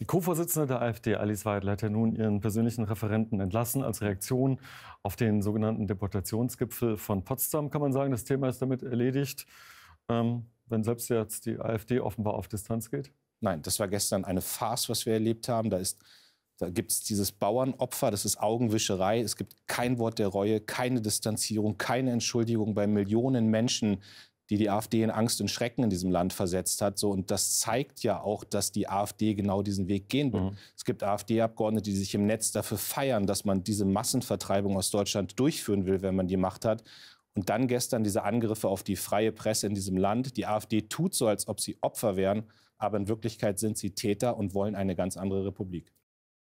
Die Co-Vorsitzende der AfD, Alice Weidel, hat ja nun ihren persönlichen Referenten entlassen als Reaktion auf den sogenannten Deportationsgipfel von Potsdam. Kann man sagen, das Thema ist damit erledigt, ähm, wenn selbst jetzt die AfD offenbar auf Distanz geht? Nein, das war gestern eine Farce, was wir erlebt haben. Da, da gibt es dieses Bauernopfer, das ist Augenwischerei. Es gibt kein Wort der Reue, keine Distanzierung, keine Entschuldigung bei Millionen Menschen, die die AfD in Angst und Schrecken in diesem Land versetzt hat. So, und das zeigt ja auch, dass die AfD genau diesen Weg gehen will. Mhm. Es gibt AfD-Abgeordnete, die sich im Netz dafür feiern, dass man diese Massenvertreibung aus Deutschland durchführen will, wenn man die Macht hat. Und dann gestern diese Angriffe auf die freie Presse in diesem Land. Die AfD tut so, als ob sie Opfer wären, aber in Wirklichkeit sind sie Täter und wollen eine ganz andere Republik.